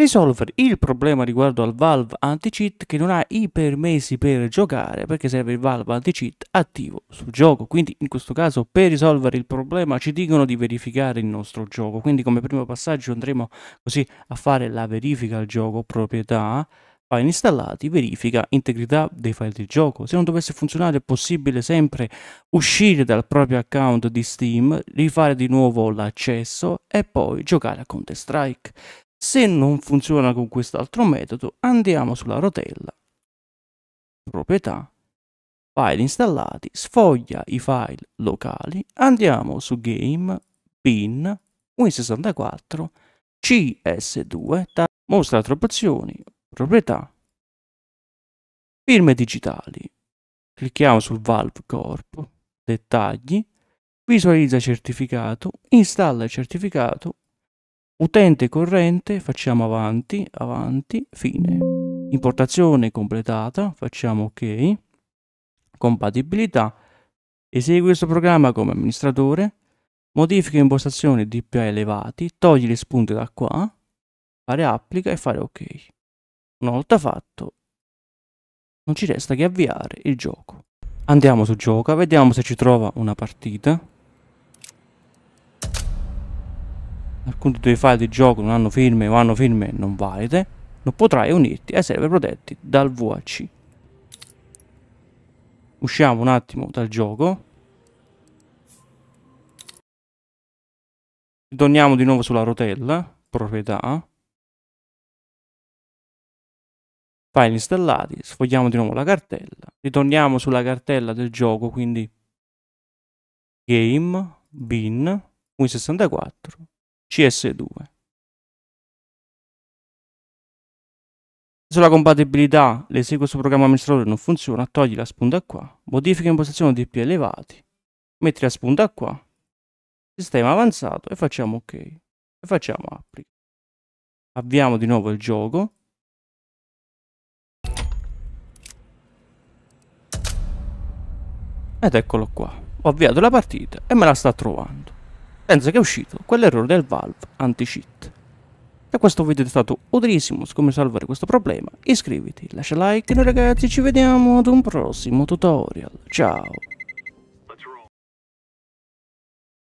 risolvere il problema riguardo al Valve Anti-Cheat che non ha i permessi per giocare perché serve il Valve Anti-Cheat attivo sul gioco. Quindi in questo caso per risolvere il problema ci dicono di verificare il nostro gioco. Quindi come primo passaggio andremo così a fare la verifica al gioco proprietà file installati, verifica integrità dei file del gioco. Se non dovesse funzionare è possibile sempre uscire dal proprio account di Steam, rifare di nuovo l'accesso e poi giocare a Counter Strike. Se non funziona con quest'altro metodo, andiamo sulla rotella, proprietà, file installati, sfoglia i file locali, andiamo su game, bin, Win64, CS2, mostra altre opzioni, proprietà, firme digitali. Clicchiamo sul Valve Corp, dettagli, visualizza certificato, installa il certificato Utente corrente, facciamo avanti, avanti, fine. Importazione completata, facciamo ok. Compatibilità. Esegui questo programma come amministratore. Modifica impostazioni DPA elevati, togli le spunte da qua, fare applica e fare ok. Una volta fatto, non ci resta che avviare il gioco. Andiamo su gioca, vediamo se ci trova una partita. alcuni dei tuoi file di gioco non hanno firme o hanno firme non valide, non potrai unirti ai server protetti dal VHC. Usciamo un attimo dal gioco. Torniamo di nuovo sulla rotella, proprietà. File installati, sfogliamo di nuovo la cartella. Ritorniamo sulla cartella del gioco, quindi game, bin, 64 CS2. Sulla compatibilità, l'eseguo sul programma amministratore non funziona, togli la spunta qua, modifica impostazione DP elevati, metti la spunta qua, sistema avanzato e facciamo ok. E facciamo applica. Avviamo di nuovo il gioco. Ed eccolo qua. Ho avviato la partita e me la sta trovando pensa che è uscito quell'errore del Valve anti-cheat. E questo video è stato utilissimo su come salvare questo problema. Iscriviti, lascia like e noi ragazzi ci vediamo ad un prossimo tutorial. Ciao!